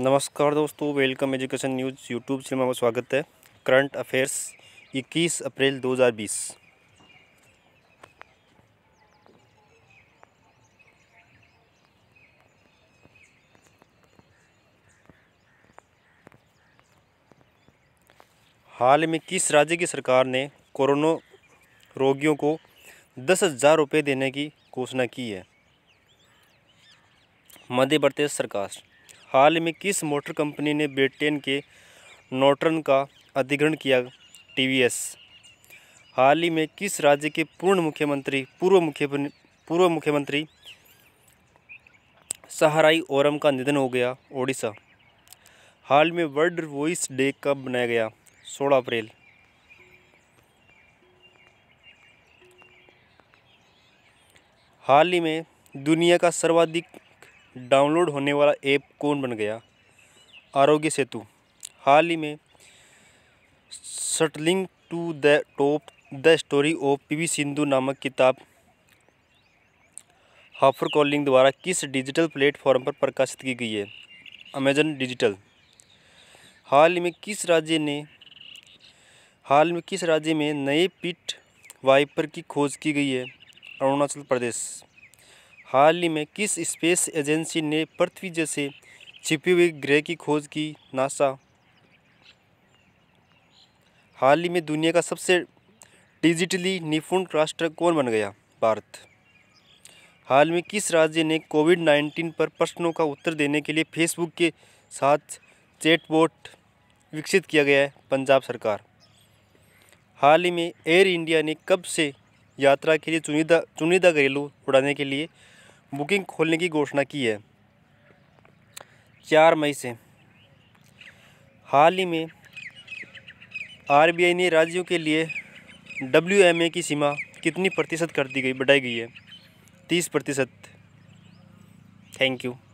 नमस्कार दोस्तों welcome education news YouTube channel में आपका स्वागत है करंट अफेयर्स 21 अप्रैल 2020 हाल में किस राज्य की सरकार ने कोरोना रोगियों को दस हज़ार रुपये देने की घोषणा की है मध्य प्रदेश सरकार हाल में किस मोटर कंपनी ने ब्रिटेन के नोटरन का अधिग्रहण किया टीवीएस हाल ही में किस राज्य के पूर्ण मुख्यमंत्री पूर्व मुख्य पूर्व मुख्यमंत्री सहाराई ओरम का निधन हो गया ओडिशा हाल में वर्ल्ड वॉइस डे कब मनाया गया सोलह अप्रैल हाल ही में दुनिया का सर्वाधिक डाउनलोड होने वाला ऐप कौन बन गया आरोग्य सेतु हाल ही में shuttling to the top the story of P V Sindhu नामक किताब हाफर कॉलिंग द्वारा किस डिजिटल प्लेटफॉर्म पर प्रकाशित की गई है अमेजन डिजिटल हाल ही में किस राज्य ने हाल में किस राज्य में नए पिट वाइपर की खोज की गई है अरुणाचल प्रदेश हाल ही में किस स्पेस एजेंसी ने पृथ्वी जैसे छिपी हुई ग्रह की खोज की नासा हाल ही में दुनिया का सबसे डिजिटली निपुण राष्ट्र कौन बन गया भारत हाल में किस राज्य ने कोविड नाइन्टीन पर प्रश्नों का उत्तर देने के लिए फेसबुक के साथ चैटबोट विकसित किया गया है पंजाब सरकार हाल ही में एयर इंडिया ने कब से यात्रा के लिए चुनिदा चुनिंदा घरेलू उड़ाने के लिए बुकिंग खोलने की घोषणा की है चार मई से हाल ही में आरबीआई ने राज्यों के लिए डब्ल्यूएमए की सीमा कितनी प्रतिशत कर दी गई बढ़ाई गई है तीस प्रतिशत थैंक यू